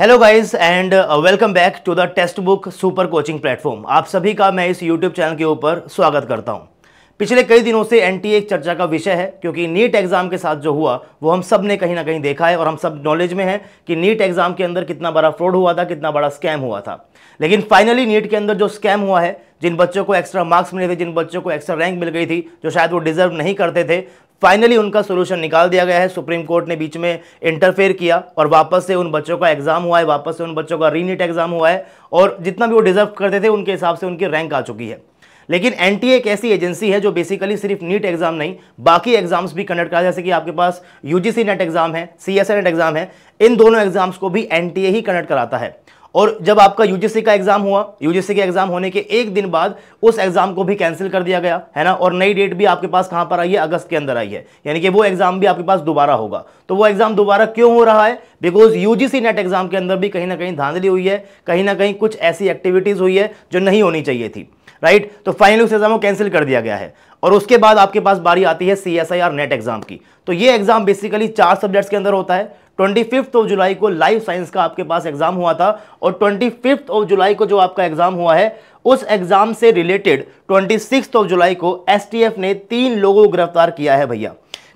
Hello guys and welcome back to the Testbook super coaching platform आप सभी का मैं इस यूट्यूब चैनल के ऊपर स्वागत करता हूं पिछले कई दिनों से एन एक चर्चा का विषय है क्योंकि नीट एग्ज़ाम के साथ जो हुआ वो हम सब ने कहीं ना कहीं देखा है और हम सब नॉलेज में हैं कि नीट एग्ज़ाम के अंदर कितना बड़ा फ्रॉड हुआ था कितना बड़ा स्कैम हुआ था लेकिन फाइनली नीट के अंदर जो स्कैम हुआ है जिन बच्चों को एक्स्ट्रा मार्क्स मिले थे जिन बच्चों को एक्स्ट्रा रैंक मिल गई थी जो शायद वो डिजर्व नहीं करते थे फाइनली उनका सोल्यूशन निकाल दिया गया है सुप्रीम कोर्ट ने बीच में इंटरफेयर किया और वापस से उन बच्चों का एग्जाम हुआ है वापस से उन बच्चों का रीनीट एग्जाम हुआ है और जितना भी वो डिजर्व करते थे उनके हिसाब से उनकी रैंक आ चुकी है लेकिन एन एक ऐसी एजेंसी है जो बेसिकली सिर्फ नीट एग्जाम नहीं बाकी एग्जाम्स भी कंडक्ट करा जैसे कि आपके पास यूजीसी नेट एग्जाम है सी नेट एग्जाम है इन दोनों एग्जाम्स को भी एन ही कंडक्ट कराता है और जब आपका यूजीसी का एग्जाम हुआ यूजीसी के एग्जाम होने के एक दिन बाद उस एग्जाम को भी कैंसिल कर दिया गया है ना और नई डेट भी आपके पास कहां पर आई है अगस्त के अंदर आई है यानी कि वो एग्जाम भी आपके पास दोबारा होगा तो वो एग्जाम दोबारा क्यों हो रहा है बिकॉज यूजीसी नेट एग्जाम के अंदर भी कहीं ना कहीं धांधली हुई है कहीं ना कहीं कुछ ऐसी एक्टिविटीज हुई है जो नहीं होनी चाहिए थी राइट right? तो फाइनल उस एग्जाम को कैंसिल कर दिया गया है और उसके बाद आपके पास बारी आती है सी नेट एग्जाम की तो ये एग्जाम बेसिकली चार सब्जेक्ट्स के अंदर होता है ट्वेंटी फिफ्थ ऑफ जुलाई को लाइफ साइंस का आपके पास एग्जाम हुआ था और ट्वेंटी फिफ्थ ऑफ जुलाई को जो आपका एग्जाम हुआ है उस एग्जाम से related twenty six of July को एफ ने तीन लोगों को गिरफ्तार किया है भैया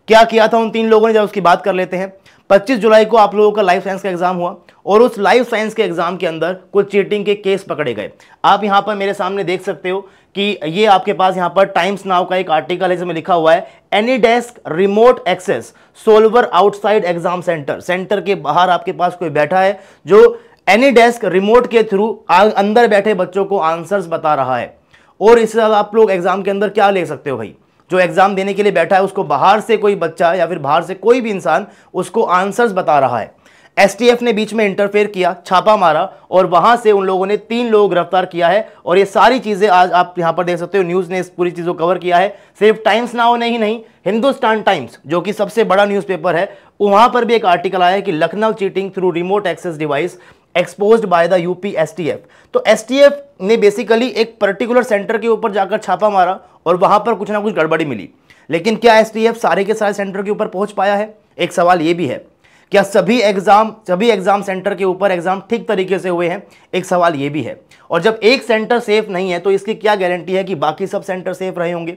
क्या किया था उन तीन लोगों ने जब उसकी बात कर लेते हैं पच्चीस जुलाई को आप लोगों का लाइफ साइंस का एग्जाम हुआ और उस लाइफ साइंस के एग्ज़ाम के अंदर कुछ चीटिंग के केस पकड़े गए आप यहाँ पर मेरे सामने देख सकते हो कि ये आपके पास यहाँ पर टाइम्स नाव का एक आर्टिकल है जिसमें लिखा हुआ है AnyDesk remote access solver outside exam centre centre के बाहर आपके पास कोई बैठा है जो एनी डेस्क रिमोट के थ्रू अंदर बैठे बच्चों को आंसर्स बता रहा है और इस आप लोग एग्ज़ाम के अंदर क्या ले सकते हो भाई जो एग्ज़ाम देने के लिए बैठा है उसको बाहर से कोई बच्चा या फिर बाहर से कोई भी इंसान उसको आंसर्स बता रहा है एसटीएफ ने बीच में इंटरफेयर किया छापा मारा और वहां से उन लोगों ने तीन लोग गिरफ्तार किया है और ये सारी चीज़ें आज आप यहां पर देख सकते हो न्यूज़ ने इस पूरी चीज़ को कवर किया है सिर्फ टाइम्स नाव ने ही नहीं हिंदुस्तान टाइम्स जो कि सबसे बड़ा न्यूज है वहां पर भी एक आर्टिकल आया है कि Lucknow cheating through remote access device expose by the UP S तो एस ने बेसिकली एक पर्टिकुलर सेंटर के ऊपर जाकर छापा मारा और वहां पर कुछ ना कुछ गड़बड़ी मिली लेकिन क्या एस सारे के सारे सेंटर के ऊपर पहुंच पाया है एक सवाल ये भी है क्या सभी एग्जाम सभी एग्जाम सेंटर के ऊपर एग्जाम ठीक तरीके से हुए हैं एक सवाल ये भी है और जब एक सेंटर सेफ नहीं है तो इसकी क्या गारंटी है कि बाकी सब सेंटर सेफ रहे होंगे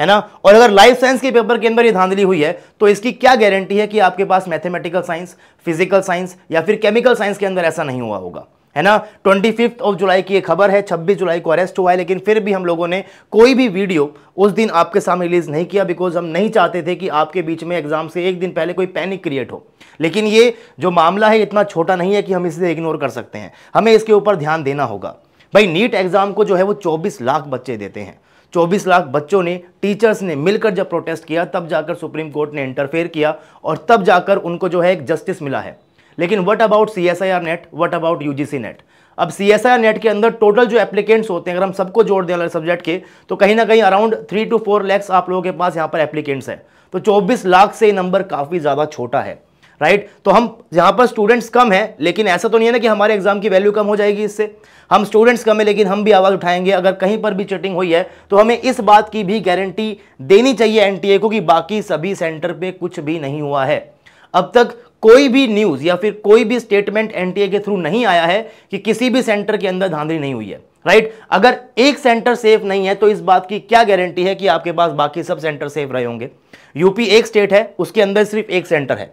है ना और अगर लाइफ साइंस के पेपर के अंदर ये धांधली हुई है तो इसकी क्या गारंटी है कि आपके पास मैथमेटिकल साइंस फिजिकल साइंस या फिर केमिकल साइंस के अंदर ऐसा नहीं हुआ होगा है ना ट्वेंटी फिफ्थ ऑफ जुलाई की ये खबर है छब्बीस जुलाई को अरेस्ट हुआ है लेकिन फिर भी हम लोगों ने कोई भी वीडियो उस दिन आपके सामने रिलीज नहीं किया बिकॉज हम नहीं चाहते थे कि आपके बीच में एग्जाम से एक दिन पहले कोई पैनिक क्रिएट हो लेकिन ये जो मामला है इतना छोटा नहीं है कि हम इसे इग्नोर कर सकते हैं हमें इसके ऊपर ध्यान देना होगा भाई नीट एग्जाम को जो है वो चौबीस लाख बच्चे देते हैं 24 लाख बच्चों ने टीचर्स ने मिलकर जब प्रोटेस्ट किया तब जाकर सुप्रीम कोर्ट ने इंटरफेयर किया और तब जाकर उनको जो है एक जस्टिस मिला है लेकिन what about C S I R NET what about U G C NET अब C S I R NET के अंदर टोटल जो एप्लीकेंट्स होते हैं अगर हम सबको जोड़ दें अलग सब्जेक्ट के तो कहीं ना कहीं around three two four lakhs आप लोगों के पास यहाँ पर एप्लीकेंट्स हैं तो चौबीस लाख से नंबर काफ़ी ज़्यादा छोटा है राइट तो हम यहाँ पर स्टूडेंट्स कम हैं लेकिन ऐसा तो नहीं है ना कि हमारे एग्जाम की वैल्यू कम हो जाएगी इससे हम स्टूडेंट्स कम है लेकिन हम भी आवाज़ उठाएंगे अगर कहीं पर भी चेटिंग हुई है तो हमें इस बात की भी गारंटी देनी चाहिए एनटीए को कि बाकी सभी सेंटर पे कुछ भी नहीं हुआ है अब तक कोई भी न्यूज़ या फिर कोई भी स्टेटमेंट एनटीए के थ्रू नहीं आया है कि किसी भी सेंटर के अंदर धांधली नहीं हुई है राइट right? अगर एक सेंटर सेफ नहीं है तो इस बात की क्या गारंटी है कि आपके पास बाकी सब सेंटर सेफ रहे होंगे यूपी एक स्टेट है उसके अंदर सिर्फ एक सेंटर है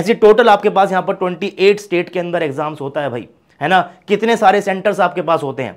ऐसे टोटल आपके पास यहां पर 28 स्टेट के अंदर एग्जाम्स होता है भाई है ना कितने सारे सेंटर्स आपके पास होते हैं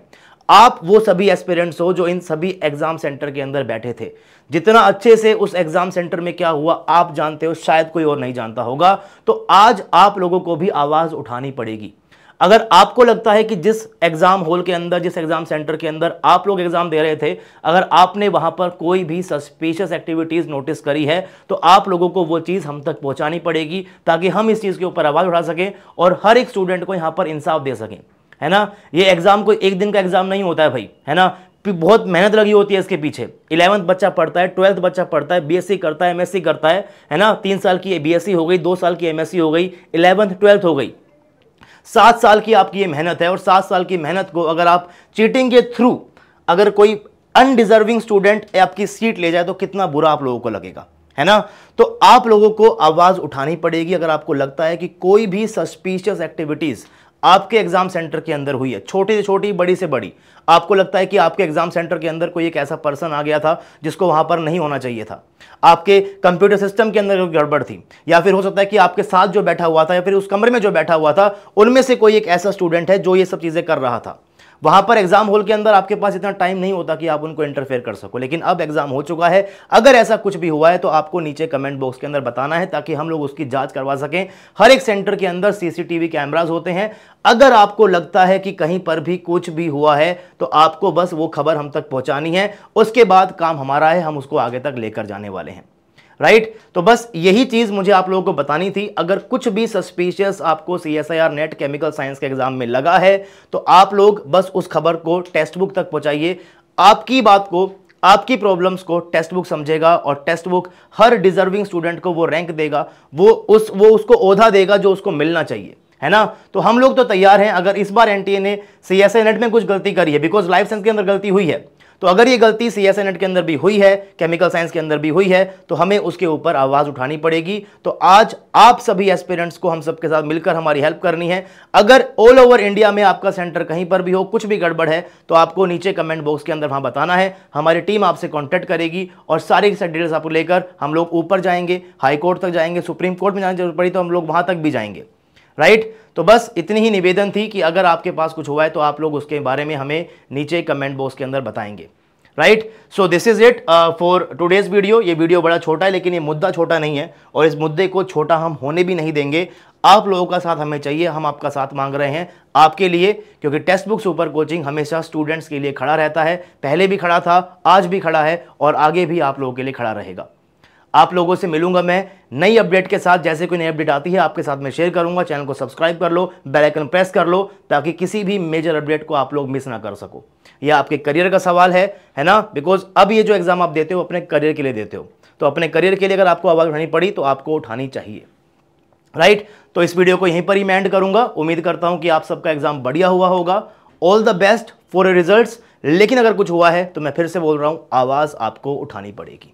आप वो सभी एस्पिरेंट्स हो जो इन सभी एग्जाम सेंटर के अंदर बैठे थे जितना अच्छे से उस एग्जाम सेंटर में क्या हुआ आप जानते हो शायद कोई और नहीं जानता होगा तो आज आप लोगों को भी आवाज उठानी पड़ेगी अगर आपको लगता है कि जिस एग्जाम हॉल के अंदर जिस एग्जाम सेंटर के अंदर आप लोग एग्जाम दे रहे थे अगर आपने वहां पर कोई भी सस्पेशियस एक्टिविटीज नोटिस करी है तो आप लोगों को वो चीज हम तक पहुंचानी पड़ेगी ताकि हम इस चीज के ऊपर आवाज उठा सकें और हर एक स्टूडेंट को यहां पर इंसाफ दे सकें है ना ये एग्ज़ाम कोई एक दिन का एग्ज़ाम नहीं होता है भाई है ना बहुत मेहनत लगी होती है इसके पीछे इलेवंथ बच्चा पढ़ता है ट्वेल्थ बच्चा पढ़ता है बीएससी करता है एमएससी करता है है ना तीन साल की बीएससी हो गई दो साल की एमएससी हो गई इलेवंथ ट्वेल्थ हो गई सात साल की आपकी ये मेहनत है और सात साल की मेहनत को अगर आप चीटिंग के थ्रू अगर कोई अनडिजर्विंग स्टूडेंट आपकी सीट ले जाए तो कितना बुरा आप लोगों को लगेगा है ना तो आप लोगों को आवाज़ उठानी पड़ेगी अगर आपको लगता है कि कोई भी सस्पिशियस एक्टिविटीज़ आपके एग्जाम सेंटर के अंदर हुई है छोटी से छोटी बड़ी से बड़ी आपको लगता है कि आपके एग्जाम सेंटर के अंदर कोई एक ऐसा पर्सन आ गया था जिसको वहां पर नहीं होना चाहिए था आपके कंप्यूटर सिस्टम के अंदर गड़बड़ थी या फिर हो सकता है कि आपके साथ जो बैठा हुआ था या फिर उस कमरे में जो बैठा हुआ था उनमें से कोई एक ऐसा स्टूडेंट है जो ये सब चीजें कर रहा था वहाँ पर एग्जाम हॉल के अंदर आपके पास इतना टाइम नहीं होता कि आप उनको इंटरफेयर कर सको लेकिन अब एग्जाम हो चुका है अगर ऐसा कुछ भी हुआ है तो आपको नीचे कमेंट बॉक्स के अंदर बताना है ताकि हम लोग उसकी जांच करवा सकें हर एक सेंटर के अंदर सीसीटीवी कैमराज होते हैं अगर आपको लगता है कि कहीं पर भी कुछ भी हुआ है तो आपको बस वो खबर हम तक पहुंचानी है उसके बाद काम हमारा है हम उसको आगे तक लेकर जाने वाले हैं राइट तो बस यही चीज मुझे आप लोगों को बतानी थी अगर कुछ भी सस्पिशियस आपको C S I R NET chemical science के एग्जाम में लगा है तो आप लोग बस उस खबर को टेक्स्ट बुक तक पहुंचाइए आपकी बात को आपकी प्रॉब्लम्स को टेक्स्ट बुक समझेगा और टेक्स्ट बुक हर डिजर्विंग स्टूडेंट को वो रैंक देगा वो उस वो उसको ओधा देगा जो उसको मिलना चाहिए है ना तो हम लोग तो तैयार हैं अगर इस बार एनटीए ने सीएसआई नेट में कुछ गलती करी है बिकॉज लाइफ साइंस के अंदर गलती हुई है तो अगर ये गलती सी एस के अंदर भी हुई है केमिकल साइंस के अंदर भी हुई है तो हमें उसके ऊपर आवाज़ उठानी पड़ेगी तो आज आप सभी एस्पिरेंट्स को हम सबके साथ मिलकर हमारी हेल्प करनी है अगर ऑल ओवर इंडिया में आपका सेंटर कहीं पर भी हो कुछ भी गड़बड़ है तो आपको नीचे कमेंट बॉक्स के अंदर वहाँ बताना है हमारी टीम आपसे कॉन्टेक्ट करेगी और सारी डिटेल्स आपको लेकर हम लोग ऊपर जाएंगे हाईकोर्ट तक जाएंगे सुप्रीम कोर्ट में जाने जरूरत पड़ी तो हम लोग वहाँ तक भी जाएंगे राइट तो बस इतनी ही निवेदन थी कि अगर आपके पास कुछ हुआ है तो आप लोग उसके बारे में हमें नीचे कमेंट बॉक्स के अंदर बताएंगे right so this is it for today's video ये वीडियो बड़ा छोटा है लेकिन ये मुद्दा छोटा नहीं है और इस मुद्दे को छोटा हम होने भी नहीं देंगे आप लोगों का साथ हमें चाहिए हम आपका साथ मांग रहे हैं आपके लिए क्योंकि टेक्स्ट बुक सुपर कोचिंग हमेशा स्टूडेंट्स के लिए खड़ा रहता है पहले भी खड़ा था आज भी खड़ा है और आगे भी आप लोगों के लिए खड़ा रहेगा आप लोगों से मिलूंगा मैं नई अपडेट के साथ जैसे कोई नई अपडेट आती है आपके साथ मैं शेयर करूंगा चैनल को सब्सक्राइब कर लो बेल आइकन प्रेस कर लो ताकि किसी भी मेजर अपडेट को आप लोग मिस ना कर सको यह आपके करियर का सवाल है है ना बिकॉज अब ये जो एग्ज़ाम आप देते हो अपने करियर के लिए देते हो तो अपने करियर के लिए अगर आपको आवाज़ उठानी पड़ी तो आपको उठानी चाहिए राइट तो इस वीडियो को यहीं पर ही मैं एंड करूंगा उम्मीद करता हूं कि आप सबका एग्जाम बढ़िया हुआ होगा all the best for result लेकिन अगर कुछ हुआ है तो मैं फिर से बोल रहा हूं आवाज़ आपको उठानी पड़ेगी